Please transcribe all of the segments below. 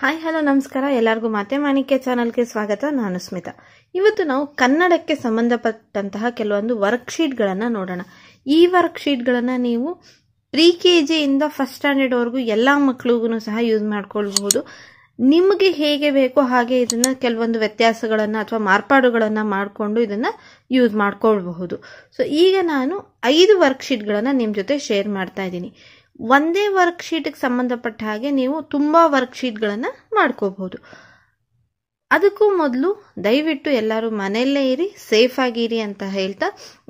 hi hello ನಮಸ್ಕಾರ ಎಲ್ಲರಿಗೂ ಮಾತೆ ಮಾಣಿಕ್ಯ ಚಾನಲ್ಗೆ ಸ್ವಾಗತ ನಾನು ಸ್ಮಿತಾ ಇವತ್ತು ನಾವು ಕನ್ನಡಕ್ಕೆ ಸಂಬಂಧಪಟ್ಟಂತಹ ಕೆಲವೊಂದು ವರ್ಕ್ಶೀಟ್ಗಳನ್ನು ನೋಡೋಣ ಈ ವರ್ಕ್ಶೀಟ್ಗಳನ್ನು ನೀವು ಪ್ರಿ ಕೆ ಜಿಯಿಂದ ಫಸ್ಟ್ ಸ್ಟ್ಯಾಂಡರ್ಡ್ವರೆಗೂ ಎಲ್ಲ ಮಕ್ಕಳಿಗೂ ಸಹ ಯೂಸ್ ಮಾಡ್ಕೊಳ್ಬಹುದು ನಿಮಗೆ ಹೇಗೆ ಬೇಕೋ ಹಾಗೆ ಇದನ್ನು ಕೆಲವೊಂದು ವ್ಯತ್ಯಾಸಗಳನ್ನು ಅಥವಾ ಮಾರ್ಪಾಡುಗಳನ್ನು ಮಾಡಿಕೊಂಡು ಇದನ್ನು ಯೂಸ್ ಮಾಡ್ಕೊಳ್ಬಹುದು ಸೊ ಈಗ ನಾನು ಐದು ವರ್ಕ್ಶೀಟ್ಗಳನ್ನು ನಿಮ್ಮ ಜೊತೆ ಶೇರ್ ಮಾಡ್ತಾ ಇದ್ದೀನಿ ಒಂದೇ ವರ್ಕ್ಶೀಟ್ಗೆ ಸಂಬಂಧಪಟ್ಟ ಹಾಗೆ ನೀವು ತುಂಬಾ ವರ್ಕ್ಶೀಟ್ ಗಳನ್ನ ಮಾಡ್ಕೋಬಹುದು ಅದಕ್ಕೂ ಮೊದಲು ದಯವಿಟ್ಟು ಎಲ್ಲರೂ ಮನೆಯಲ್ಲೇ ಇರಿ ಸೇಫ್ ಆಗಿರಿ ಅಂತ ಹೇಳ್ತಾ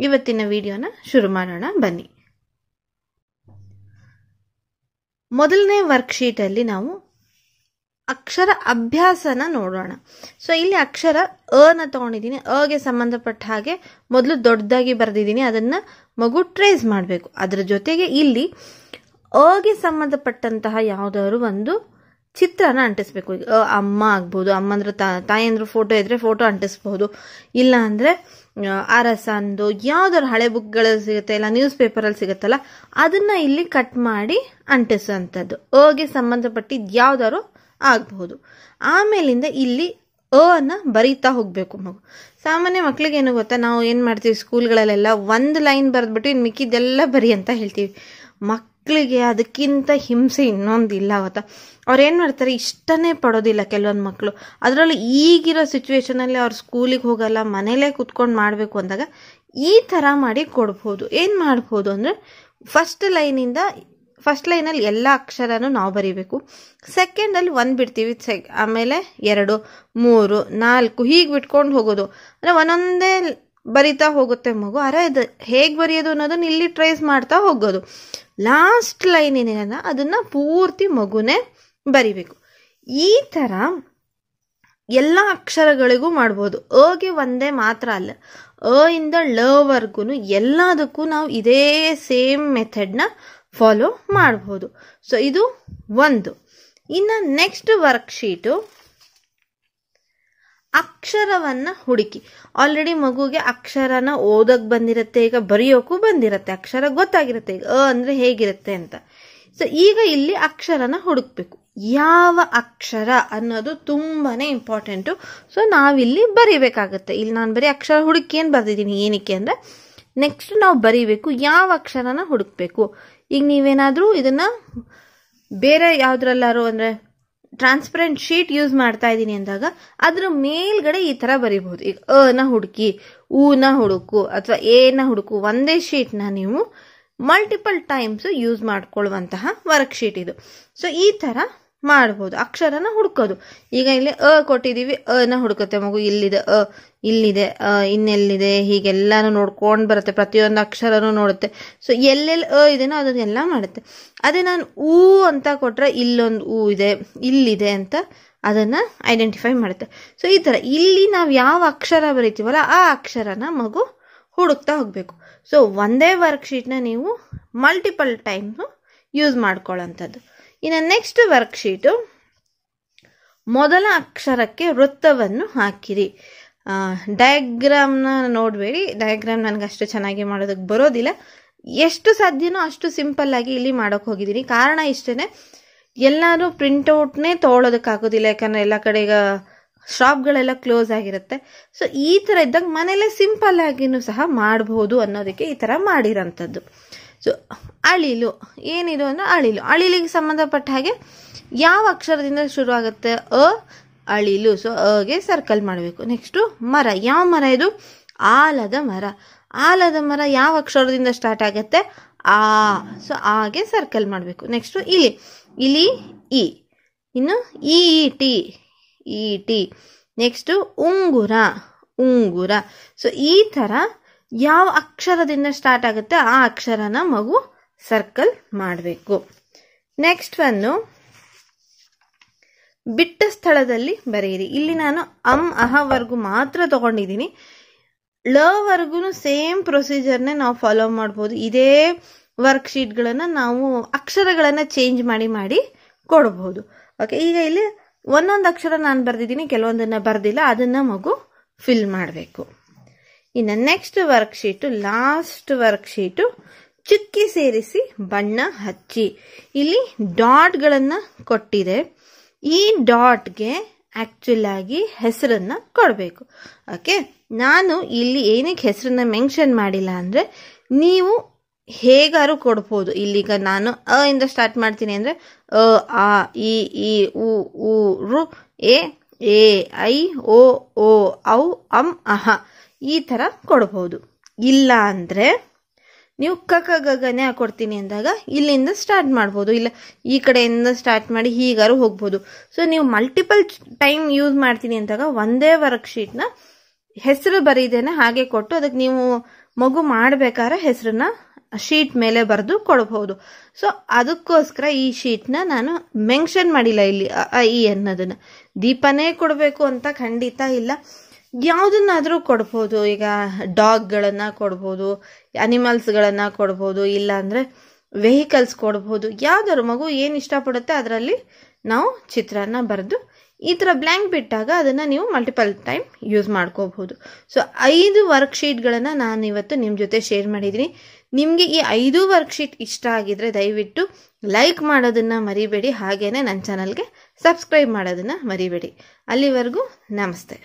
ಇವತ್ತಿನ ವಿಡಿಯೋನ ಶುರು ಮಾಡೋಣ ಬನ್ನಿ ಮೊದಲನೇ ವರ್ಕ್ಶೀಟಲ್ಲಿ ನಾವು ಅಕ್ಷರ ಅಭ್ಯಾಸನ ನೋಡೋಣ ಸೊ ಇಲ್ಲಿ ಅಕ್ಷರ ತಗೊಂಡಿದ್ದೀನಿ ಅ ಗೆ ಸಂಬಂಧಪಟ್ಟ ಹಾಗೆ ಮೊದಲು ದೊಡ್ಡದಾಗಿ ಬರೆದಿದ್ದೀನಿ ಅದನ್ನ ಮಗು ಟ್ರೇಸ್ ಮಾಡಬೇಕು ಅದರ ಜೊತೆಗೆ ಇಲ್ಲಿ ಅಗೆ ಸಂಬಂಧಪಟ್ಟಂತಹ ಯಾವ್ದಾದ್ರು ಒಂದು ಚಿತ್ರನ ಅಂಟಿಸ್ಬೇಕು ಅಮ್ಮ ಆಗ್ಬೋದು ಅಮ್ಮಂದ್ರೆ ತಾಯಂದ್ರ ಫೋಟೋ ಇದ್ರೆ ಫೋಟೋ ಅಂಟಿಸ್ಬೋದು ಇಲ್ಲ ಅಂದರೆ ಅರಸಂದು ಯಾವ್ದಾರು ಹಳೆ ಬುಕ್ಗಳಲ್ಲಿ ಸಿಗುತ್ತೆ ಇಲ್ಲ ನ್ಯೂಸ್ ಪೇಪರಲ್ಲಿ ಸಿಗುತ್ತಲ್ಲ ಅದನ್ನ ಇಲ್ಲಿ ಕಟ್ ಮಾಡಿ ಅಂಟಿಸುವಂಥದ್ದು ಅಗೆ ಸಂಬಂಧಪಟ್ಟಿದ್ದು ಯಾವ್ದಾರು ಆಗಬಹುದು ಆಮೇಲಿಂದ ಇಲ್ಲಿ ಅನ್ನ ಬರೀತಾ ಹೋಗಬೇಕು ಮಗು ಸಾಮಾನ್ಯ ಮಕ್ಳಿಗೆ ಏನು ಗೊತ್ತಾ ನಾವು ಏನು ಮಾಡ್ತೀವಿ ಸ್ಕೂಲ್ಗಳಲ್ಲೆಲ್ಲ ಒಂದು ಲೈನ್ ಬರೆದ್ಬಿಟ್ಟು ಇನ್ನು ಮಿಕ್ಕಿದ್ದೆಲ್ಲ ಬರಿ ಅಂತ ಹೇಳ್ತೀವಿ ಮಕ್ ಮಕ್ಕಳಿಗೆ ಅದಕ್ಕಿಂತ ಹಿಂಸೆ ಇನ್ನೊಂದಿಲ್ಲ ಅವ್ರು ಅವ್ರೇನು ಮಾಡ್ತಾರೆ ಇಷ್ಟನೇ ಪಡೋದಿಲ್ಲ ಕೆಲವೊಂದು ಮಕ್ಕಳು ಅದರಲ್ಲೂ ಈಗಿರೋ ಸಿಚುವೇಶನಲ್ಲಿ ಅವ್ರು ಸ್ಕೂಲಿಗೆ ಹೋಗಲ್ಲ ಮನೇಲೇ ಕುತ್ಕೊಂಡು ಮಾಡಬೇಕು ಅಂದಾಗ ಈ ಥರ ಮಾಡಿ ಕೊಡ್ಬೋದು ಏನು ಮಾಡ್ಬೋದು ಅಂದರೆ ಫಸ್ಟ್ ಲೈನಿಂದ ಫಸ್ಟ್ ಲೈನಲ್ಲಿ ಎಲ್ಲ ಅಕ್ಷರನೂ ನಾವು ಬರೀಬೇಕು ಸೆಕೆಂಡಲ್ಲಿ ಒಂದು ಬಿಡ್ತೀವಿ ಸೆ ಆಮೇಲೆ ಎರಡು ಮೂರು ನಾಲ್ಕು ಹೀಗೆ ಬಿಟ್ಕೊಂಡು ಹೋಗೋದು ಅಂದರೆ ಒಂದೊಂದೇ ಬರಿತಾ ಹೋಗುತ್ತೆ ಮಗು ಅರೆ ಇದು ಹೇಗೆ ಬರೆಯೋದು ಅನ್ನೋದನ್ನ ಇಲ್ಲಿ ಟ್ರೈಸ್ ಮಾಡ್ತಾ ಹೋಗೋದು ಲಾಸ್ಟ್ ಲೈನ್ ಏನಿರಲ್ಲ ಅದನ್ನು ಪೂರ್ತಿ ಮಗುನೇ ಬರಿಬೇಕು ಈ ಥರ ಎಲ್ಲ ಅಕ್ಷರಗಳಿಗೂ ಮಾಡ್ಬೋದು ಅಗೆ ಒಂದೇ ಮಾತ್ರ ಅಲ್ಲ ಅ ಇಂದ ವರ್ಗುನು ಎಲ್ಲದಕ್ಕೂ ನಾವು ಇದೇ ಸೇಮ್ ಮೆಥಡ್ನ ಫಾಲೋ ಮಾಡ್ಬೋದು ಸೊ ಇದು ಒಂದು ಇನ್ನು ನೆಕ್ಸ್ಟ್ ವರ್ಕ್ಶೀಟು ಅಕ್ಷರವನ್ನು ಹುಡುಕಿ ಆಲ್ರೆಡಿ ಮಗುಗೆ ಅಕ್ಷರನ ಓದಕ್ಕೆ ಬಂದಿರತ್ತೆ ಈಗ ಬರೆಯೋಕ್ಕೂ ಬಂದಿರತ್ತೆ ಅಕ್ಷರ ಗೊತ್ತಾಗಿರುತ್ತೆ ಈಗ ಅ ಅಂದರೆ ಹೇಗಿರುತ್ತೆ ಅಂತ ಸೊ ಈಗ ಇಲ್ಲಿ ಅಕ್ಷರನ ಹುಡುಕ್ಬೇಕು ಯಾವ ಅಕ್ಷರ ಅನ್ನೋದು ತುಂಬಾ ಇಂಪಾರ್ಟೆಂಟು ಸೊ ನಾವಿಲ್ಲಿ ಬರೀಬೇಕಾಗುತ್ತೆ ಇಲ್ಲಿ ನಾನು ಬರೀ ಅಕ್ಷರ ಹುಡುಕಿ ಏನು ಬರ್ದಿದ್ದೀನಿ ಏನಕ್ಕೆ ಅಂದರೆ ನೆಕ್ಸ್ಟ್ ನಾವು ಬರೀಬೇಕು ಯಾವ ಅಕ್ಷರನ ಹುಡುಕ್ಬೇಕು ಈಗ ನೀವೇನಾದರೂ ಇದನ್ನು ಬೇರೆ ಯಾವುದ್ರಲ್ಲಾರು ಅಂದರೆ ಟ್ರಾನ್ಸ್ಪರೆಂಟ್ ಶೀಟ್ ಯೂಸ್ ಮಾಡ್ತಾ ಇದ್ದೀನಿ ಅಂದಾಗ ಅದ್ರ ಮೇಲ್ಗಡೆ ಈ ಥರ ಬರಿಬಹುದು ಈಗ ಅನ ಹುಡುಕಿ ಊನ ಹುಡುಕು ಅಥವಾ ಏನ ಹುಡುಕು ಒಂದೇ ಶೀಟ್ನ ನೀವು ಮಲ್ಟಿಪಲ್ ಟೈಮ್ಸ್ ಯೂಸ್ ಮಾಡ್ಕೊಳ್ಳುವಂತಹ ವರ್ಕ್ ಶೀಟ್ ಇದು ಸೊ ಈ ಥರ ಮಾಡ್ಬೋದು ಅಕ್ಷರನ ಹುಡ್ಕೋದು ಈಗ ಇಲ್ಲಿ ಅ ಕೊಟ್ಟಿದ್ದೀವಿ ಅನ ಹುಡುಕುತ್ತೆ ಮಗು ಇಲ್ಲಿದೆ ಅ ಇಲ್ಲಿದೆ ಇನ್ನೆಲ್ಲಿದೆ ಹೀಗೆಲ್ಲಾನು ನೋಡ್ಕೊಂಡು ಬರುತ್ತೆ ಪ್ರತಿಯೊಂದು ಅಕ್ಷರನೂ ನೋಡುತ್ತೆ ಸೊ ಎಲ್ಲೆಲ್ಲಿ ಅ ಇದೆನೋ ಅದನ್ನೆಲ್ಲ ಮಾಡುತ್ತೆ ಅದೇ ನಾನು ಊ ಅಂತ ಕೊಟ್ಟರೆ ಇಲ್ಲೊಂದು ಊ ಇದೆ ಇಲ್ಲಿದೆ ಅಂತ ಅದನ್ನು ಐಡೆಂಟಿಫೈ ಮಾಡುತ್ತೆ ಸೊ ಈ ಥರ ಇಲ್ಲಿ ನಾವು ಯಾವ ಅಕ್ಷರ ಬರಿತೀವಲ್ಲ ಆ ಅಕ್ಷರನ ಮಗು ಹುಡುಕ್ತಾ ಹೋಗಬೇಕು ಸೊ ಒಂದೇ ವರ್ಕ್ ನೀವು ಮಲ್ಟಿಪಲ್ ಟೈಮ್ನು ಯೂಸ್ ಮಾಡ್ಕೊಳ್ಳೋಂಥದ್ದು ಇನ್ನು ನೆಕ್ಸ್ಟ್ ವರ್ಕ್ಶೀಟು ಮೊದಲ ಅಕ್ಷರಕ್ಕೆ ವೃತ್ತವನ್ನು ಹಾಕಿರಿ ಡಯಾಗ್ರಾಮ್ನ ನೋಡಬೇಡಿ ಡಯಾಗ್ರಾಮ್ ನನಗೆ ಅಷ್ಟು ಚೆನ್ನಾಗಿ ಮಾಡೋದಕ್ಕೆ ಬರೋದಿಲ್ಲ ಎಷ್ಟು ಸಾಧ್ಯನೋ ಅಷ್ಟು ಸಿಂಪಲ್ ಆಗಿ ಇಲ್ಲಿ ಮಾಡೋಕೆ ಹೋಗಿದ್ದೀನಿ ಕಾರಣ ಇಷ್ಟೇ ಎಲ್ಲರೂ ಪ್ರಿಂಟೌಟ್ನೇ ತೊಗೊಳೋದಕ್ಕಾಗೋದಿಲ್ಲ ಯಾಕಂದರೆ ಎಲ್ಲ ಕಡೆ ಈಗ ಶಾಪ್ಗಳೆಲ್ಲ ಕ್ಲೋಸ್ ಆಗಿರುತ್ತೆ ಸೊ ಈ ಥರ ಇದ್ದಾಗ ಮನೆಯಲ್ಲೇ ಸಿಂಪಲ್ ಆಗಿನೂ ಸಹ ಮಾಡಬಹುದು ಅನ್ನೋದಕ್ಕೆ ಈ ಥರ ಮಾಡಿರೋಂಥದ್ದು ಸೊ ಅಳಿಲು ಏನಿದು ಅಂದರೆ ಅಳಿಲು ಅಳಿಲಿಗೆ ಸಂಬಂಧಪಟ್ಟ ಹಾಗೆ ಯಾವ ಅಕ್ಷರದಿಂದ ಶುರುವಾಗುತ್ತೆ ಅ ಅಳಿಲು ಸೊ ಅಗೆ ಸರ್ಕಲ್ ಮಾಡಬೇಕು ನೆಕ್ಸ್ಟು ಮರ ಯಾವ ಮರ ಇದು ಆಲದ ಮರ ಆಲದ ಮರ ಯಾವ ಅಕ್ಷರದಿಂದ ಸ್ಟಾರ್ಟ್ ಆಗುತ್ತೆ ಆ ಸೊ ಆಗೆ ಸರ್ಕಲ್ ಮಾಡಬೇಕು ನೆಕ್ಸ್ಟು ಇಲಿ ಇಲಿ ಇ ಇನ್ನು ಇ ಟಿ ಇ ಟಿ ನೆಕ್ಸ್ಟು ಉಂಗುರ ಉಂಗುರ ಸೊ ಈ ಥರ ಯಾವ ಅಕ್ಷರದಿಂದ ಸ್ಟಾರ್ಟ್ ಆಗುತ್ತೆ ಆ ಅಕ್ಷರನ ಮಗು ಸರ್ಕಲ್ ಮಾಡಬೇಕು ನೆಕ್ಸ್ಟ್ ಒಂದು ಬಿಟ್ಟ ಸ್ಥಳದಲ್ಲಿ ಬರೆಯಿರಿ ಇಲ್ಲಿ ನಾನು ಅಂ ಅಹವರ್ಗು ಮಾತ್ರ ತಗೊಂಡಿದ್ದೀನಿ ವರ್ಗುನು ಸೇಮ್ ಪ್ರೊಸೀಜರ್ನೇ ನಾವು ಫಾಲೋ ಮಾಡ್ಬೋದು ಇದೇ ವರ್ಕ್ಶೀಟ್ಗಳನ್ನು ನಾವು ಅಕ್ಷರಗಳನ್ನು ಚೇಂಜ್ ಮಾಡಿ ಮಾಡಿ ಕೊಡ್ಬೋದು ಓಕೆ ಈಗ ಇಲ್ಲಿ ಒಂದೊಂದು ಅಕ್ಷರ ನಾನು ಬರೆದಿದ್ದೀನಿ ಕೆಲವೊಂದನ್ನು ಬರೆದಿಲ್ಲ ಅದನ್ನು ಮಗು ಫಿಲ್ ಮಾಡಬೇಕು ಇನ್ನು ನೆಕ್ಸ್ಟ್ ವರ್ಕ್ಶೀಟು ಲಾಸ್ಟ್ ವರ್ಕ್ಶೀಟು ಚುಕ್ಕಿ ಸೇರಿಸಿ ಬಣ್ಣ ಹಚ್ಚಿ ಇಲ್ಲಿ ಡಾಟ್ಗಳನ್ನು ಕೊಟ್ಟಿದೆ ಈ ಡಾಟ್ಗೆ ಆ್ಯಕ್ಚುಲಾಗಿ ಹೆಸರನ್ನು ಕೊಡಬೇಕು ಓಕೆ ನಾನು ಇಲ್ಲಿ ಏನಕ್ಕೆ ಹೆಸರನ್ನ ಮೆನ್ಷನ್ ಮಾಡಿಲ್ಲ ಅಂದರೆ ನೀವು ಹೇಗಾರು ಕೊಡ್ಬೋದು ಇಲ್ಲಿಗ ನಾನು ಅ ಇಂದ ಸ್ಟಾರ್ಟ್ ಮಾಡ್ತೀನಿ ಅಂದರೆ ಅ ಆ ಇ ಈ ಉ ಉ ರು ಎ ಎ ಐ ಓ ಓ ಔ ಅಂ ಅಹ ಈ ಥರ ಕೊಡ್ಬೋದು ಇಲ್ಲ ಅಂದರೆ ನೀವು ಕಕ ಗಗನೆ ಕೊಡ್ತೀನಿ ಅಂದಾಗ ಇಲ್ಲಿಂದ ಸ್ಟಾರ್ಟ್ ಮಾಡ್ಬೋದು ಇಲ್ಲ ಈ ಕಡೆಯಿಂದ ಸ್ಟಾರ್ಟ್ ಮಾಡಿ ಹೀಗಾರು ಹೋಗ್ಬೋದು ಸೊ ನೀವು ಮಲ್ಟಿಪಲ್ ಟೈಮ್ ಯೂಸ್ ಮಾಡ್ತೀನಿ ಅಂದಾಗ ಒಂದೇ ವರ್ಕ್ ಹೆಸರು ಬರೀದೇನೆ ಹಾಗೆ ಕೊಟ್ಟು ಅದಕ್ಕೆ ನೀವು ಮಗು ಮಾಡಬೇಕಾದ್ರೆ ಹೆಸರನ್ನ ಶೀಟ್ ಮೇಲೆ ಬರೆದು ಕೊಡಬಹುದು ಸೊ ಅದಕ್ಕೋಸ್ಕರ ಈ ಶೀಟ್ನ ನಾನು ಮೆನ್ಷನ್ ಮಾಡಿಲ್ಲ ಇಲ್ಲಿ ಈ ಅನ್ನೋದನ್ನು ದೀಪನೇ ಕೊಡಬೇಕು ಅಂತ ಖಂಡಿತ ಇಲ್ಲ ಯಾವುದನ್ನಾದರೂ ಕೊಡ್ಬೋದು ಈಗ ಡಾಗ್ಗಳನ್ನು ಕೊಡ್ಬೋದು ಅನಿಮಲ್ಸ್ಗಳನ್ನು ಕೊಡ್ಬೋದು ಇಲ್ಲಾಂದರೆ ವೆಹಿಕಲ್ಸ್ ಕೊಡ್ಬೋದು ಯಾವ್ದಾದ್ರು ಮಗು ಏನು ಇಷ್ಟಪಡುತ್ತೆ ಅದರಲ್ಲಿ ನಾವು ಚಿತ್ರಾನ್ನ ಬರೆದು ಈ ಥರ ಬ್ಲ್ಯಾಂಕ್ ಬಿಟ್ಟಾಗ ಅದನ್ನು ನೀವು ಮಲ್ಟಿಪಲ್ ಟೈಮ್ ಯೂಸ್ ಮಾಡ್ಕೋಬಹುದು ಸೊ ಐದು ವರ್ಕ್ಶೀಟ್ಗಳನ್ನು ನಾನು ಇವತ್ತು ನಿಮ್ಮ ಜೊತೆ ಶೇರ್ ಮಾಡಿದ್ದೀನಿ ನಿಮಗೆ ಈ ಐದು ವರ್ಕ್ಶೀಟ್ ಇಷ್ಟ ಆಗಿದ್ರೆ ದಯವಿಟ್ಟು ಲೈಕ್ ಮಾಡೋದನ್ನು ಮರಿಬೇಡಿ ಹಾಗೇ ನನ್ನ ಚಾನಲ್ಗೆ ಸಬ್ಸ್ಕ್ರೈಬ್ ಮಾಡೋದನ್ನು ಮರಿಬೇಡಿ ಅಲ್ಲಿವರೆಗೂ ನಮಸ್ತೆ